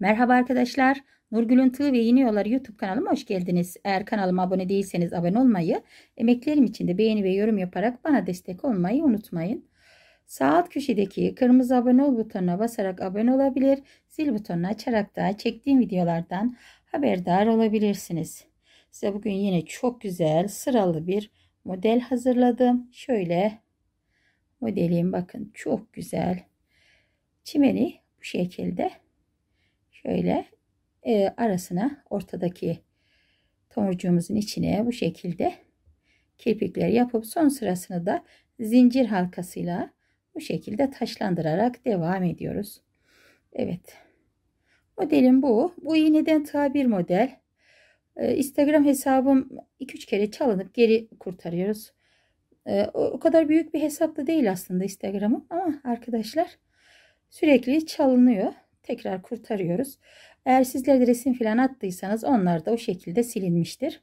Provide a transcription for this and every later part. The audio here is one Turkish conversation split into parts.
Merhaba arkadaşlar. Nurgül'ün Tığ ve Yeni Yollar YouTube kanalıma hoş geldiniz. Eğer kanalıma abone değilseniz abone olmayı, emeklerim için de beğeni ve yorum yaparak bana destek olmayı unutmayın. Sağ alt köşedeki kırmızı abone ol butonuna basarak abone olabilir, zil butonunu açarak da çektiğim videolardan haberdar olabilirsiniz. Size bugün yine çok güzel sıralı bir model hazırladım. Şöyle modelim bakın çok güzel. Çimeni bu şekilde şöyle e, arasına ortadaki tomurcuğumuzun içine bu şekilde kirpikler yapıp son sırasını da zincir halkasıyla bu şekilde taşlandırarak devam ediyoruz. Evet. Modelim bu. Bu iğneden ta bir model. Ee, Instagram hesabım 2-3 kere çalınıp geri kurtarıyoruz. Ee, o kadar büyük bir hesap da değil aslında Instagram'ım ama arkadaşlar sürekli çalınıyor tekrar kurtarıyoruz. Eğer sizler de resim falan attıysanız onlar da o şekilde silinmiştir.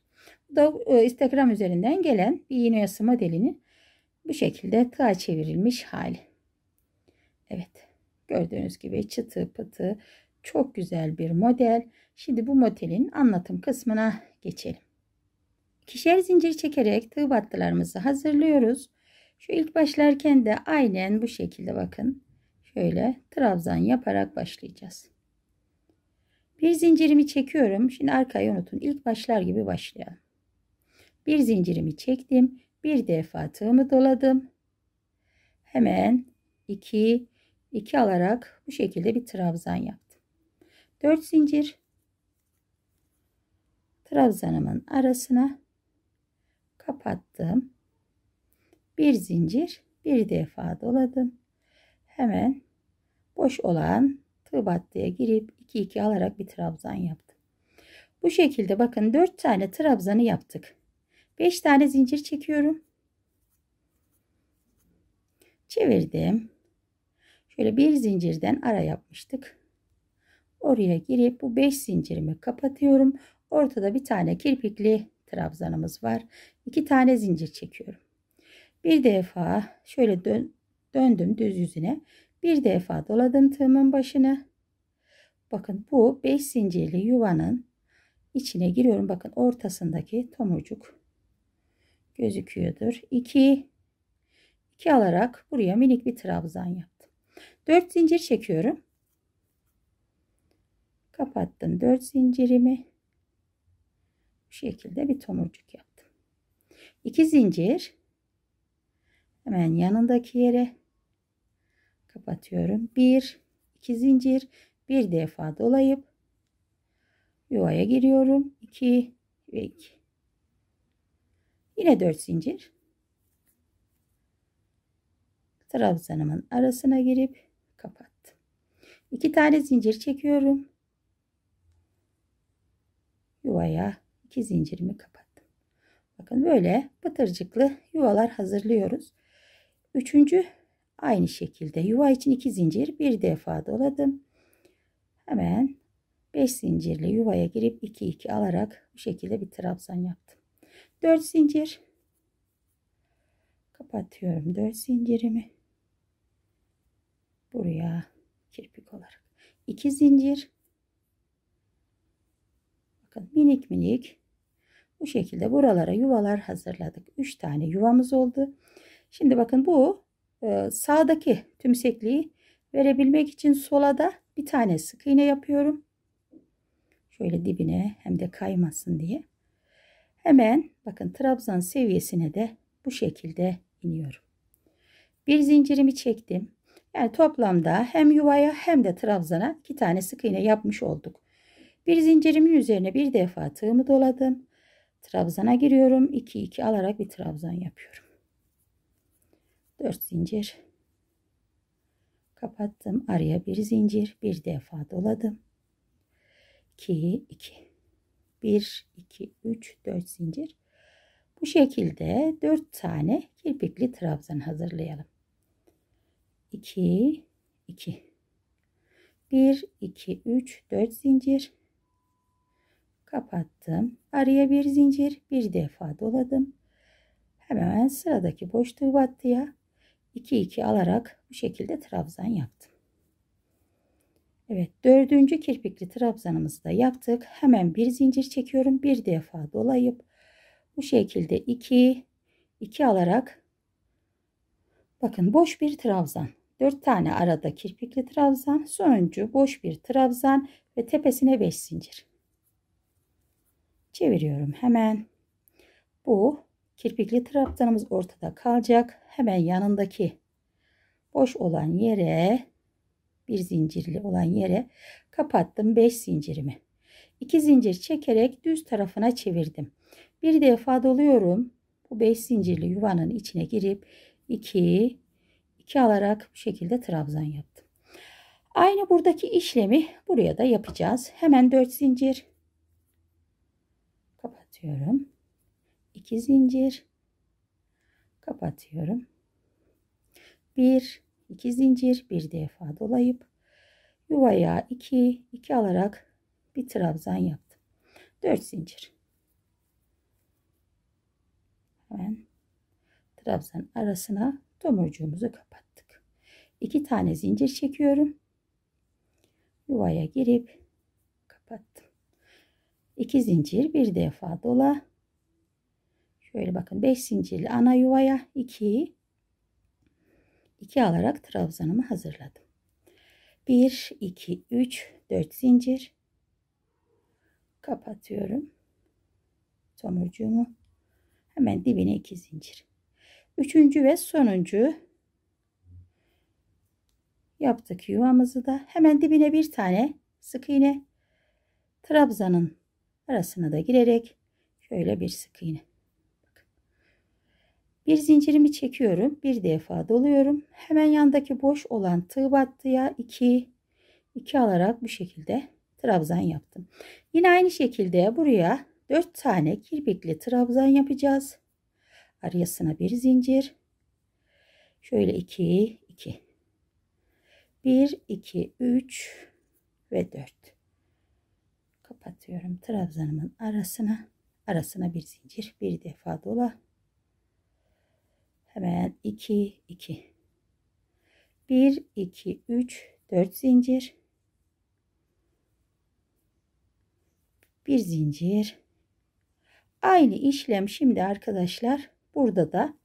Bu da e, Instagram üzerinden gelen bir iğne oyası modelinin bu şekilde tığa çevrilmiş hali. Evet gördüğünüz gibi çıtı pıtı çok güzel bir model. Şimdi bu modelin anlatım kısmına geçelim. Kişer zincir çekerek tığ battılarımızı hazırlıyoruz. Şu ilk başlarken de aynen bu şekilde bakın şöyle trabzan yaparak başlayacağız. Bir zincirimi çekiyorum. Şimdi arkayı unutun. İlk başlar gibi başlayalım. Bir zincirimi çektim. Bir defa tığımı doladım. Hemen 2 2 alarak bu şekilde bir trabzan yaptım. 4 zincir trabzanımın arasına kapattım. Bir zincir bir defa doladım. Hemen boş olan tığ battıya girip 2 2 alarak bir trabzan yaptım. Bu şekilde bakın 4 tane trabzanı yaptık. 5 tane zincir çekiyorum. Çevirdim. Şöyle bir zincirden ara yapmıştık. Oraya girip bu 5 zincirimi kapatıyorum. Ortada bir tane kirpikli trabzanımız var. 2 tane zincir çekiyorum. Bir defa şöyle dön, döndüm düz yüzüne. Bir defa doladım tığımın başını. Bakın bu 5 zincirli yuvanın içine giriyorum. Bakın ortasındaki tomurcuk gözüküyordur. 2 2 alarak buraya minik bir trabzan yaptım. 4 zincir çekiyorum. Kapattım 4 zincirimi. Bu şekilde bir tomurcuk yaptım. 2 zincir hemen yanındaki yere kapatıyorum. 1 2 zincir bir defa dolayıp yuvaya giriyorum. 2 ve 2. Yine 4 zincir. Trabzanımın arasına girip kapattım. 2 tane zincir çekiyorum. Yuvaya 2 zincirimi kapattım. Bakın böyle batırcıklı yuvalar hazırlıyoruz. Üçüncü Aynı şekilde yuva için 2 zincir bir defa doladım. Hemen 5 zincirli yuvaya girip 2 2 alarak bu şekilde bir trabzan yaptım. 4 zincir kapatıyorum 4 zincirimi. Buraya kirpik olarak 2 zincir bakın minik minik bu şekilde buralara yuvalar hazırladık. 3 tane yuvamız oldu. Şimdi bakın bu e, sağdaki tümsekliği verebilmek için sola da bir tane sık iğne yapıyorum. Şöyle dibine hem de kaymasın diye. Hemen bakın trabzan seviyesine de bu şekilde iniyorum. Bir zincirimi çektim. Yani toplamda hem yuvaya hem de trabzana iki tane sık iğne yapmış olduk. Bir zincirimin üzerine bir defa tığımı doladım. Trabzana giriyorum. 2 2 alarak bir trabzan yapıyorum. 4 zincir kapattım araya bir zincir bir defa doladım 2 2 1 2 3 4 zincir bu şekilde 4 tane kirpikli trabzan hazırlayalım 2 2 1 2 3 4 zincir kapattım araya bir zincir bir defa doladım hemen sıradaki boşluğu battıya 2 2 alarak bu şekilde trabzan yaptım. Evet dördüncü kirpikli trabzanımızı da yaptık. Hemen bir zincir çekiyorum. Bir defa dolayıp bu şekilde 2 2 alarak bakın boş bir trabzan. 4 tane arada kirpikli trabzan, sonuncu boş bir trabzan ve tepesine 5 zincir. Çeviriyorum hemen. Bu Kirpikli trabzanımız ortada kalacak. Hemen yanındaki boş olan yere bir zincirli olan yere kapattım 5 zincirimi. 2 zincir çekerek düz tarafına çevirdim. Bir defa doluyorum. Bu 5 zincirli yuvanın içine girip 2 2 alarak bu şekilde trabzan yaptım. Aynı buradaki işlemi buraya da yapacağız. Hemen 4 zincir kapatıyorum. 2 zincir kapatıyorum. 1 2 zincir bir defa dolayıp yuvaya 2 2 alarak bir trabzan yaptım. 4 zincir. Hemen trabzan arasına tomurcuğumuzu kapattık. 2 tane zincir çekiyorum. Yuvaya girip kapattım. 2 zincir bir defa dola Şöyle bakın 5 zincirli ana yuvaya 2 2 alarak trabzanımı hazırladım. 1 2 3 4 zincir kapatıyorum. Tomurcuğumu hemen dibine 2 zincir. Üçüncü ve sonuncu yaptık yuvamızı da hemen dibine bir tane sık iğne trabzanın arasına da girerek şöyle bir sık iğne bir zincirimi çekiyorum. Bir defa doluyorum. Hemen yandaki boş olan tığ battıya 2 2 alarak bu şekilde trabzan yaptım. Yine aynı şekilde buraya 4 tane kirpikli trabzan yapacağız. Arasına bir zincir. Şöyle 2 2 1 2 3 ve 4. Kapatıyorum trabzanımın arasına. Arasına bir zincir. Bir defa dola Hemen 2 2. 1 2 3 4 zincir. Bir zincir. Aynı işlem şimdi arkadaşlar burada da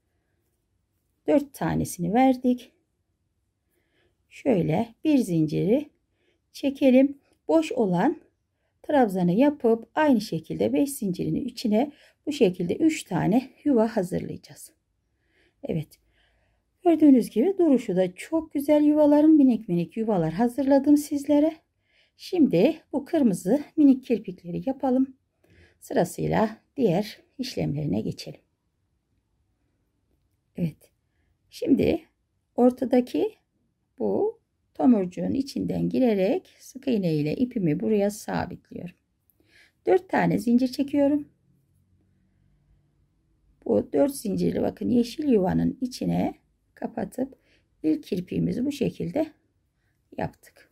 4 tanesini verdik. Şöyle bir zinciri çekelim. Boş olan trabzanı yapıp aynı şekilde 5 zincirini içine bu şekilde 3 tane yuva hazırlayacağız. Evet. Gördüğünüz gibi duruşu da çok güzel yuvaların minik minik yuvalar hazırladım sizlere. Şimdi bu kırmızı minik kirpikleri yapalım. Sırasıyla diğer işlemlerine geçelim. Evet. Şimdi ortadaki bu tomurcuğun içinden girerek sık iğne ile ipimi buraya sabitliyorum. 4 tane zincir çekiyorum. Bu 4 zinciri bakın yeşil yuvanın içine kapatıp ilk kirpiğimizi bu şekilde yaptık.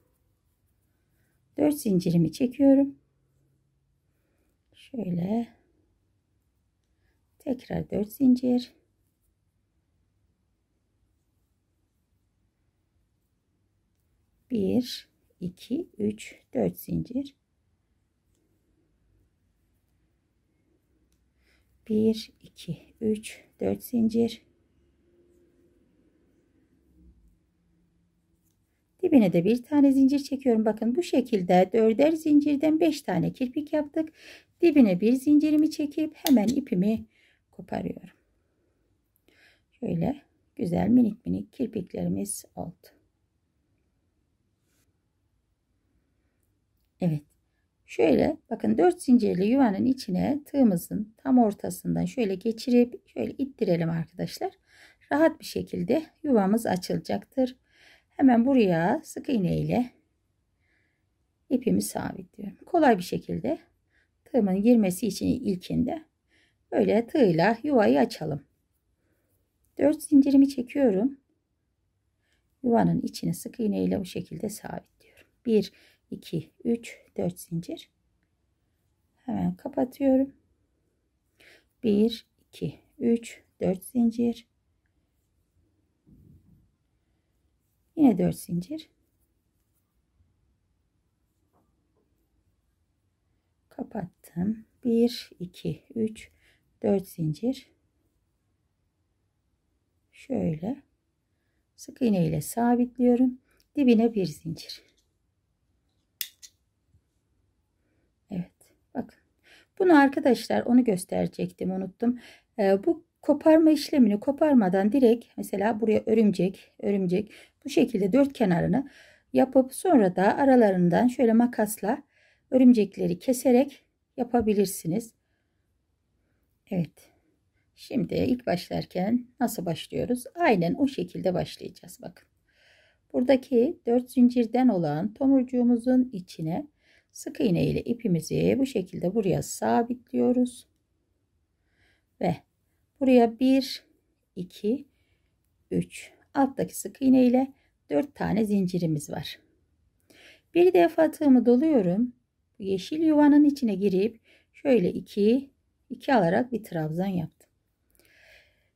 4 zincirimi çekiyorum. Şöyle tekrar 4 zincir. Bir, iki, üç, dört zincir. 1 2 3 4 zincir dibine de bir tane zincir çekiyorum bakın bu şekilde dörder zincirden beş tane kirpik yaptık dibine bir zincirimi çekip hemen ipimi koparıyorum şöyle güzel minik minik kirpiklerimiz oldu Evet Şöyle bakın 4 zincirli yuvanın içine tığımızın tam ortasından şöyle geçirip şöyle ittirelim arkadaşlar. Rahat bir şekilde yuvamız açılacaktır. Hemen buraya sık iğne ile ipimi sabitliyorum. Kolay bir şekilde tığımın girmesi için ilkinde böyle tığla yuvayı açalım. 4 zincirimi çekiyorum. Yuvanın içine sık iğne ile bu şekilde sabitliyorum. 1 2 3 4 zincir hemen kapatıyorum 1 2 3 4 zincir yine 4 zincir kapattım 1 2 3 4 zincir şöyle sık iğne ile sabitliyorum dibine bir zincir Bunu arkadaşlar onu gösterecektim unuttum. E, bu koparma işlemini koparmadan direkt mesela buraya örümcek, örümcek bu şekilde dört kenarını yapıp sonra da aralarından şöyle makasla örümcekleri keserek yapabilirsiniz. Evet. Şimdi ilk başlarken nasıl başlıyoruz? Aynen o şekilde başlayacağız. Bakın. Buradaki dört zincirden olan tomurcuğumuzun içine Sık iğne ile ipimizi bu şekilde buraya sabitliyoruz. Ve buraya 1, 2, 3 alttaki sık iğne ile 4 tane zincirimiz var. Bir defa tığımı doluyorum. Yeşil yuvanın içine girip şöyle 2, 2 alarak bir trabzan yaptım.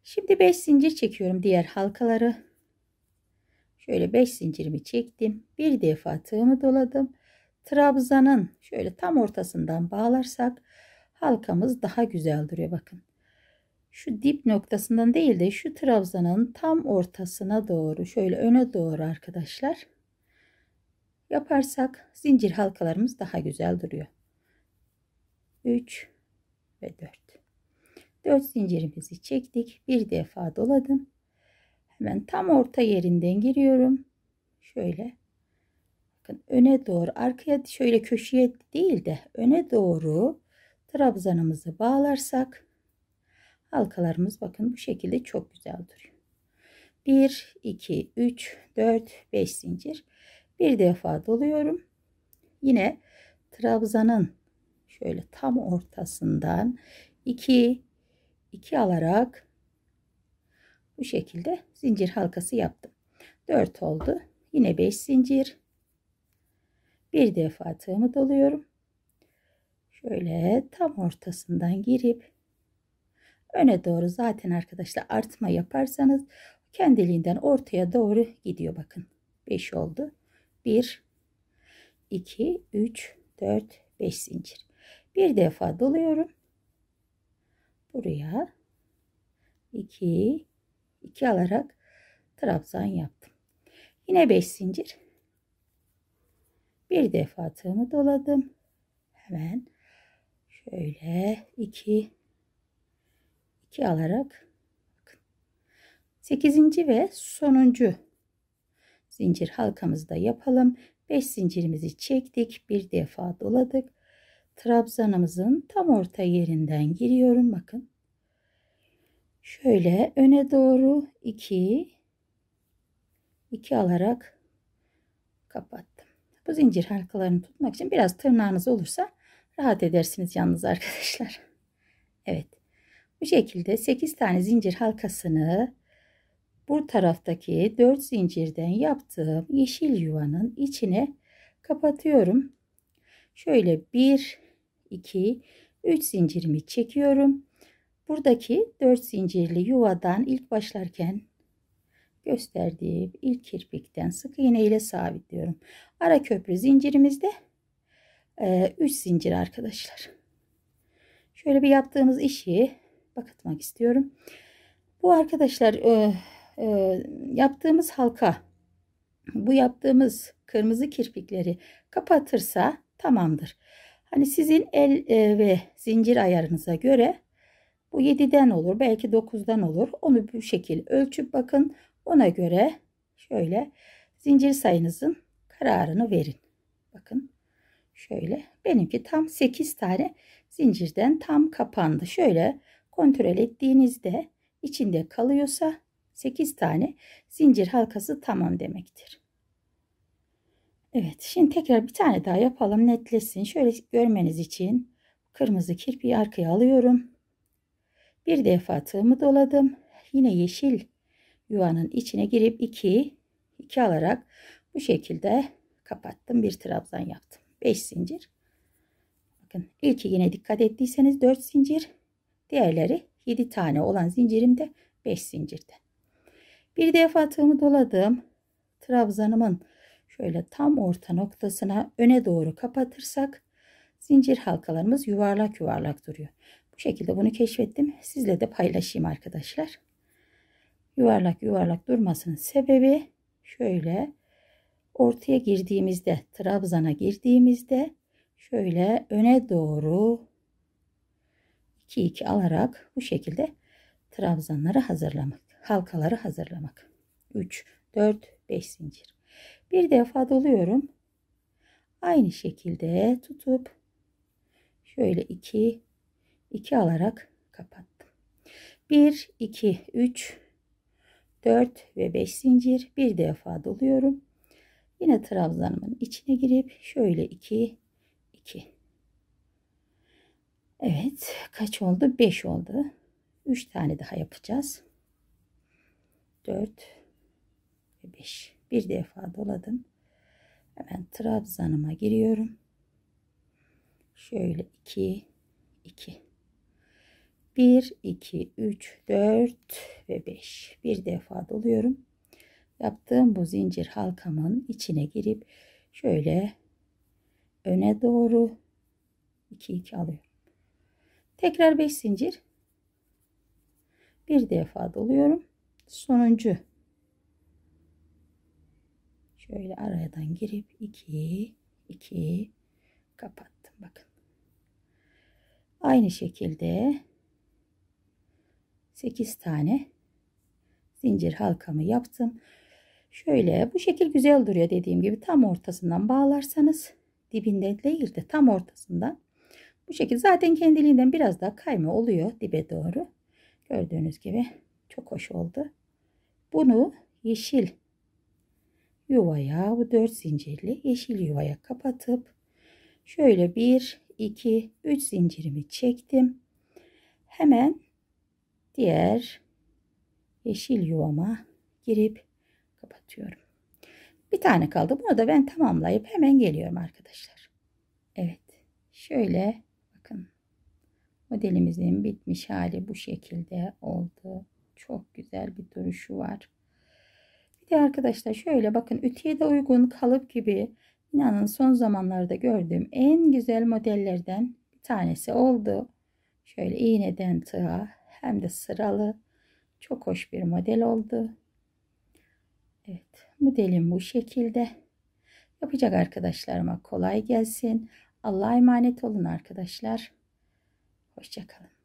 Şimdi 5 zincir çekiyorum diğer halkaları. Şöyle 5 zincirimi çektim. Bir defa tığımı doladım trabzanın şöyle tam ortasından bağlarsak halkamız daha güzel duruyor bakın. Şu dip noktasından değil de şu trabzanın tam ortasına doğru şöyle öne doğru arkadaşlar yaparsak zincir halkalarımız daha güzel duruyor. 3 ve 4. 4 zincirimizi çektik. Bir defa doladım. Hemen tam orta yerinden giriyorum. Şöyle Bakın öne doğru arkaya şöyle köşeye değil de öne doğru trabzanımızı bağlarsak halkalarımız bakın bu şekilde çok güzel duruyor. 1, 2, 3, 4, 5 zincir. Bir defa doluyorum. Yine trabzanın şöyle tam ortasından 2, 2 alarak bu şekilde zincir halkası yaptım. 4 oldu. Yine 5 zincir bir defa tığımı doluyorum. Şöyle tam ortasından girip öne doğru zaten arkadaşlar artma yaparsanız kendiliğinden ortaya doğru gidiyor bakın. 5 oldu. 1 2 3 4 5 zincir. Bir defa doluyorum. Buraya 2 2 alarak trabzan yaptım. Yine 5 zincir. Bir defa tığımı doladım. Hemen şöyle iki iki alarak 8. ve sonuncu zincir halkamızda yapalım. 5 zincirimizi çektik. Bir defa doladık. Trabzanımızın tam orta yerinden giriyorum. Bakın. Şöyle öne doğru 2 2 alarak kapat zincir halkalarını tutmak için biraz tırnağınız olursa rahat edersiniz yalnız arkadaşlar. Evet. Bu şekilde 8 tane zincir halkasını bu taraftaki 4 zincirden yaptığım yeşil yuvanın içine kapatıyorum. Şöyle 1 2 3 zincirimi çekiyorum. Buradaki 4 zincirli yuvadan ilk başlarken gösterdiğim ilk kirpikten sık iğne ile sabitliyorum. Ara köprü zincirimizde 3 e, zincir arkadaşlar. Şöyle bir yaptığımız işi bakıtmak istiyorum. Bu arkadaşlar e, e, yaptığımız halka bu yaptığımız kırmızı kirpikleri kapatırsa tamamdır. Hani sizin el ve zincir ayarınıza göre bu 7'den olur belki 9'dan olur. Onu bu şekil ölçüp bakın. Ona göre şöyle zincir sayınızın kararını verin. Bakın şöyle benimki tam 8 tane zincirden tam kapandı. Şöyle kontrol ettiğinizde içinde kalıyorsa 8 tane zincir halkası tamam demektir. Evet şimdi tekrar bir tane daha yapalım netlesin. Şöyle görmeniz için kırmızı kirpiği arkaya alıyorum. Bir defa tığımı doladım. Yine yeşil yuvanın içine girip 2 2 alarak bu şekilde kapattım. Bir trabzan yaptım. 5 zincir. Bakın ilk yine dikkat ettiyseniz 4 zincir. Diğerleri 7 tane olan zincirimde 5 zincirde. Bir defa tığımı doladım. Trabzanımın şöyle tam orta noktasına öne doğru kapatırsak zincir halkalarımız yuvarlak yuvarlak duruyor. Bu şekilde bunu keşfettim. Sizle de paylaşayım arkadaşlar yuvarlak yuvarlak durmasının sebebi şöyle ortaya girdiğimizde trabzana girdiğimizde şöyle öne doğru 2 2 alarak bu şekilde trabzanları hazırlamak halkaları hazırlamak 3 4 5 zincir bir defa doluyorum aynı şekilde tutup şöyle 2 2 alarak kapattım 1 2 3 4 ve 5 zincir bir defa doluyorum. Yine trabzanımın içine girip şöyle 2 2. Evet, kaç oldu? 5 oldu. 3 tane daha yapacağız. 4 ve 5. Bir defa doladım. Hemen trabzanıma giriyorum. Şöyle 2 2. 1, 2, 3, 4 ve 5. Bir defa doluyorum. Yaptığım bu zincir halkamın içine girip şöyle öne doğru 2, 2 alıyorum. Tekrar 5 zincir. Bir defa doluyorum. Sonuncu. Şöyle aradan girip 2, 2 kapattım. Bakın. Aynı şekilde 8 tane zincir halkamı yaptım. Şöyle bu şekil güzel duruyor dediğim gibi tam ortasından bağlarsanız dibinde değil de tam ortasından bu şekil zaten kendiliğinden biraz daha kayma oluyor dibe doğru. Gördüğünüz gibi çok hoş oldu. Bunu yeşil yuvaya bu 4 zincirli yeşil yuvaya kapatıp şöyle 1 2 3 zincirimi çektim. Hemen diğer yeşil yuvama girip kapatıyorum. Bir tane kaldı. Bunu da ben tamamlayıp hemen geliyorum arkadaşlar. Evet. Şöyle bakın. Modelimizin bitmiş hali bu şekilde oldu. Çok güzel bir duruşu var. Bir de arkadaşlar şöyle bakın ütüye de uygun kalıp gibi inanın son zamanlarda gördüğüm en güzel modellerden bir tanesi oldu. Şöyle iğneden tığa hem de sıralı. Çok hoş bir model oldu. Evet modelim bu şekilde. Yapacak arkadaşlarıma kolay gelsin. Allah'a emanet olun arkadaşlar. Hoşçakalın.